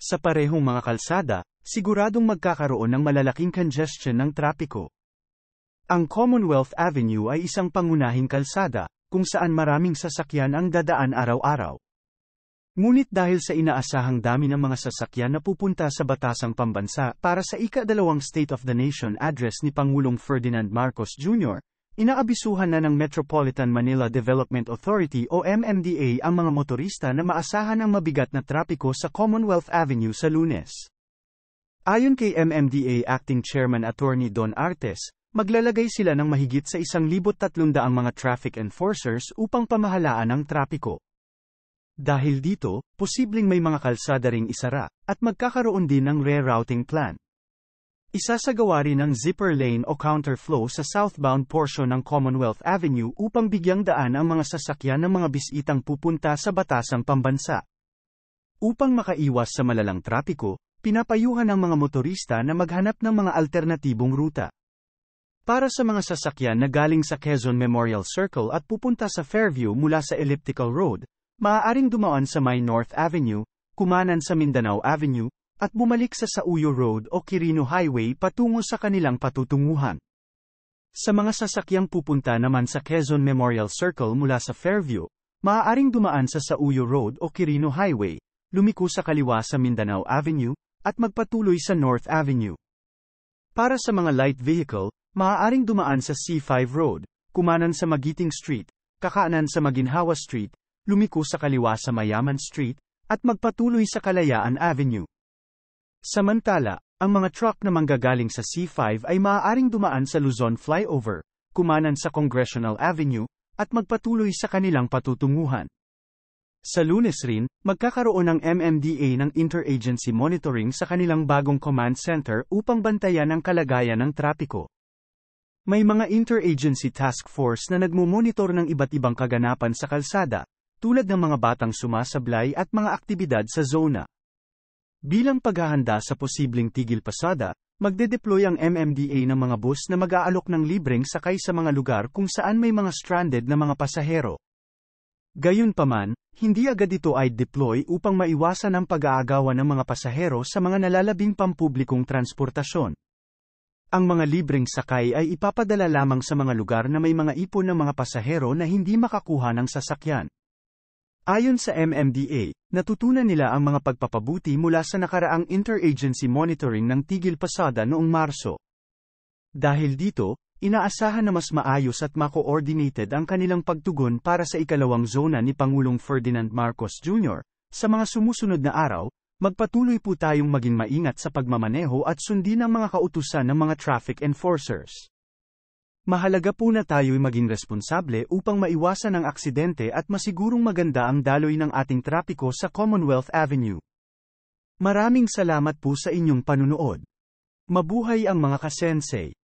Sa parehong mga kalsada, siguradong magkakaroon ng malalaking congestion ng trapiko. Ang Commonwealth Avenue ay isang pangunahing kalsada, kung saan maraming sasakyan ang dadaan araw-araw. Ngunit dahil sa inaasahang dami ng mga sasakyan na pupunta sa batasang pambansa para sa ikadalawang State of the Nation address ni Pangulong Ferdinand Marcos Jr., Inaabisuhan na ng Metropolitan Manila Development Authority o MMDA ang mga motorista na maasahan ang mabigat na trapiko sa Commonwealth Avenue sa lunes. Ayon kay MMDA Acting Chairman Attorney Don Artes, maglalagay sila ng mahigit sa 1,300 mga traffic enforcers upang pamahalaan ang trapiko. Dahil dito, posibleng may mga kalsada ring isara, at magkakaroon din ng rerouting plan. Isasagawa rin ang zipper lane o counterflow sa southbound portion ng Commonwealth Avenue upang bigyang daan ang mga sasakyan ng mga bisitang pupunta sa batasang pambansa. Upang makaiwas sa malalang trapiko, pinapayuhan ang mga motorista na maghanap ng mga alternatibong ruta. Para sa mga sasakyan na galing sa Quezon Memorial Circle at pupunta sa Fairview mula sa Elliptical Road, maaaring dumaan sa May North Avenue, kumanan sa Mindanao Avenue, at bumalik sa Sauyo Road o Kirino Highway patungo sa kanilang patutunguhan. Sa mga sasakyang pupunta naman sa Quezon Memorial Circle mula sa Fairview, maaaring dumaan sa Sauyo Road o Kirino Highway, lumiko sa kaliwa sa Mindanao Avenue, at magpatuloy sa North Avenue. Para sa mga light vehicle, maaaring dumaan sa C5 Road, kumanan sa Magiting Street, kakaanan sa Maginhawa Street, lumiko sa kaliwa sa Mayaman Street, at magpatuloy sa Kalayaan Avenue. Samantala, ang mga truck na manggagaling sa C5 ay maaaring dumaan sa Luzon Flyover, kumanan sa Congressional Avenue, at magpatuloy sa kanilang patutunguhan. Sa lunes rin, magkakaroon ng MMDA ng interagency monitoring sa kanilang bagong command center upang bantayan ang kalagayan ng trapiko. May mga interagency task force na nagmumonitor ng iba't ibang kaganapan sa kalsada, tulad ng mga batang sumasablay at mga aktibidad sa zona. Bilang paghahanda sa posibleng tigil pasada, magdedeploy ang MMDA ng mga bus na mag-aalok ng libreng sakay sa mga lugar kung saan may mga stranded na mga pasahero. Gayunpaman, hindi agad ito ay deploy upang maiwasan ang pag-aagawan ng mga pasahero sa mga nalalabing pampublikong transportasyon. Ang mga libreng sakay ay ipapadala lamang sa mga lugar na may mga ipon ng mga pasahero na hindi makakuha ng sasakyan. Ayon sa MMDA, natutunan nila ang mga pagpapabuti mula sa nakaraang interagency monitoring ng Tigil Pasada noong Marso. Dahil dito, inaasahan na mas maayos at ma-coordinated ang kanilang pagtugon para sa ikalawang zona ni Pangulong Ferdinand Marcos Jr. Sa mga sumusunod na araw, magpatuloy po tayong maging maingat sa pagmamaneho at sundin ang mga kautusan ng mga traffic enforcers. Mahalaga po na tayo'y maging responsable upang maiwasan ang aksidente at masigurong maganda ang daloy ng ating trapiko sa Commonwealth Avenue. Maraming salamat po sa inyong panunood. Mabuhay ang mga kasensei!